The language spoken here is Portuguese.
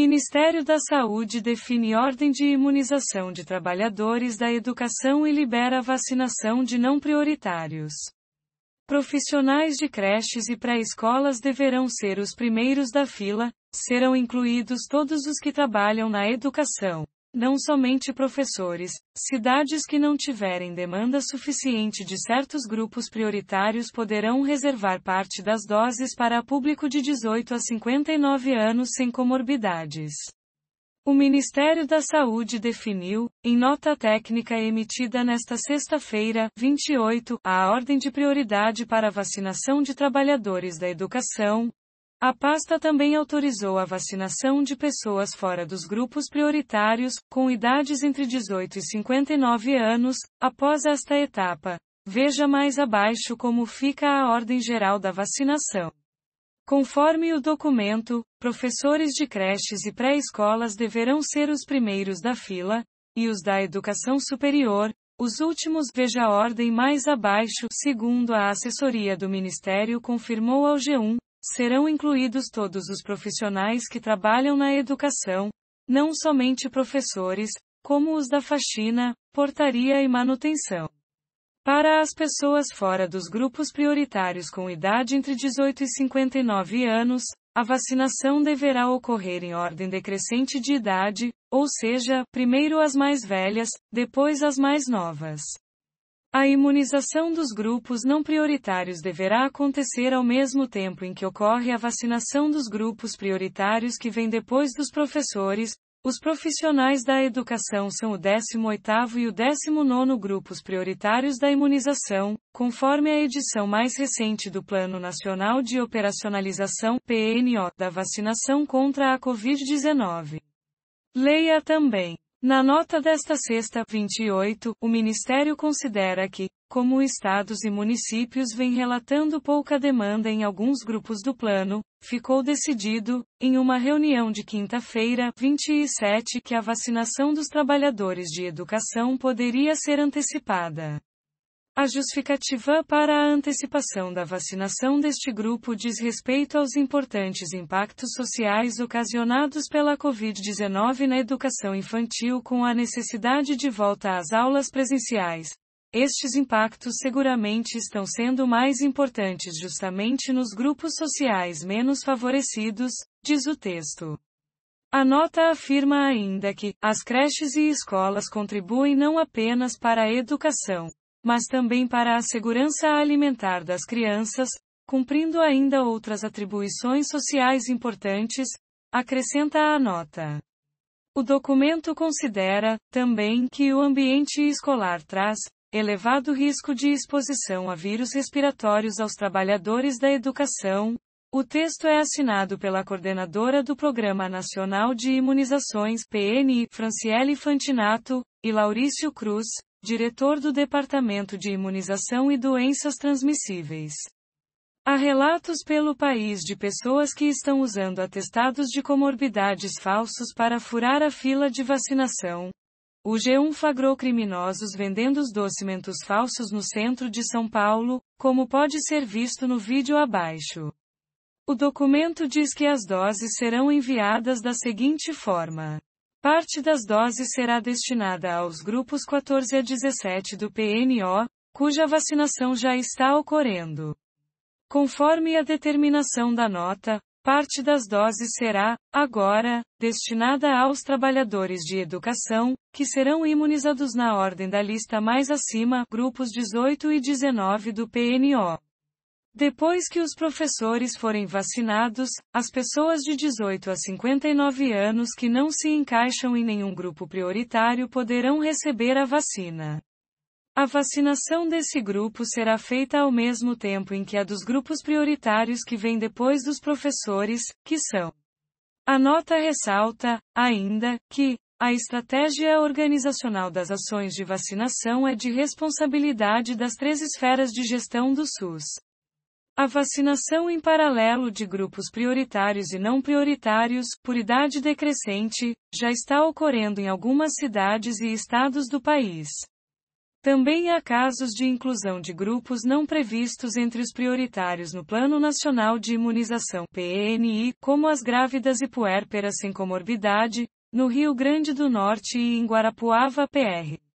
Ministério da Saúde define ordem de imunização de trabalhadores da educação e libera vacinação de não prioritários. Profissionais de creches e pré-escolas deverão ser os primeiros da fila, serão incluídos todos os que trabalham na educação não somente professores, cidades que não tiverem demanda suficiente de certos grupos prioritários poderão reservar parte das doses para público de 18 a 59 anos sem comorbidades. O Ministério da Saúde definiu, em nota técnica emitida nesta sexta-feira, 28, a ordem de prioridade para a vacinação de trabalhadores da educação, a pasta também autorizou a vacinação de pessoas fora dos grupos prioritários, com idades entre 18 e 59 anos, após esta etapa. Veja mais abaixo como fica a ordem geral da vacinação. Conforme o documento, professores de creches e pré-escolas deverão ser os primeiros da fila, e os da educação superior, os últimos, veja a ordem mais abaixo, segundo a assessoria do Ministério confirmou ao G1, serão incluídos todos os profissionais que trabalham na educação, não somente professores, como os da faxina, portaria e manutenção. Para as pessoas fora dos grupos prioritários com idade entre 18 e 59 anos, a vacinação deverá ocorrer em ordem decrescente de idade, ou seja, primeiro as mais velhas, depois as mais novas. A imunização dos grupos não prioritários deverá acontecer ao mesmo tempo em que ocorre a vacinação dos grupos prioritários que vem depois dos professores. Os profissionais da educação são o 18º e o 19º grupos prioritários da imunização, conforme a edição mais recente do Plano Nacional de Operacionalização PNO da vacinação contra a COVID-19. Leia também na nota desta sexta, 28, o Ministério considera que, como estados e municípios vêm relatando pouca demanda em alguns grupos do plano, ficou decidido, em uma reunião de quinta-feira, 27, que a vacinação dos trabalhadores de educação poderia ser antecipada. A justificativa para a antecipação da vacinação deste grupo diz respeito aos importantes impactos sociais ocasionados pela Covid-19 na educação infantil com a necessidade de volta às aulas presenciais. Estes impactos seguramente estão sendo mais importantes justamente nos grupos sociais menos favorecidos, diz o texto. A nota afirma ainda que as creches e escolas contribuem não apenas para a educação, mas também para a segurança alimentar das crianças, cumprindo ainda outras atribuições sociais importantes, acrescenta a nota. O documento considera, também, que o ambiente escolar traz elevado risco de exposição a vírus respiratórios aos trabalhadores da educação. O texto é assinado pela coordenadora do Programa Nacional de Imunizações, PNI, Franciele Fantinato, e Laurício Cruz, diretor do Departamento de Imunização e Doenças Transmissíveis. Há relatos pelo país de pessoas que estão usando atestados de comorbidades falsos para furar a fila de vacinação. O G1 flagrou criminosos vendendo os documentos falsos no centro de São Paulo, como pode ser visto no vídeo abaixo. O documento diz que as doses serão enviadas da seguinte forma: Parte das doses será destinada aos grupos 14 a 17 do PNO, cuja vacinação já está ocorrendo. Conforme a determinação da nota, parte das doses será, agora, destinada aos trabalhadores de educação, que serão imunizados na ordem da lista mais acima, grupos 18 e 19 do PNO. Depois que os professores forem vacinados, as pessoas de 18 a 59 anos que não se encaixam em nenhum grupo prioritário poderão receber a vacina. A vacinação desse grupo será feita ao mesmo tempo em que a dos grupos prioritários que vêm depois dos professores, que são. A nota ressalta, ainda, que, a estratégia organizacional das ações de vacinação é de responsabilidade das três esferas de gestão do SUS. A vacinação em paralelo de grupos prioritários e não prioritários, por idade decrescente, já está ocorrendo em algumas cidades e estados do país. Também há casos de inclusão de grupos não previstos entre os prioritários no Plano Nacional de Imunização PNI, como as grávidas e puérperas sem comorbidade, no Rio Grande do Norte e em Guarapuava, PR.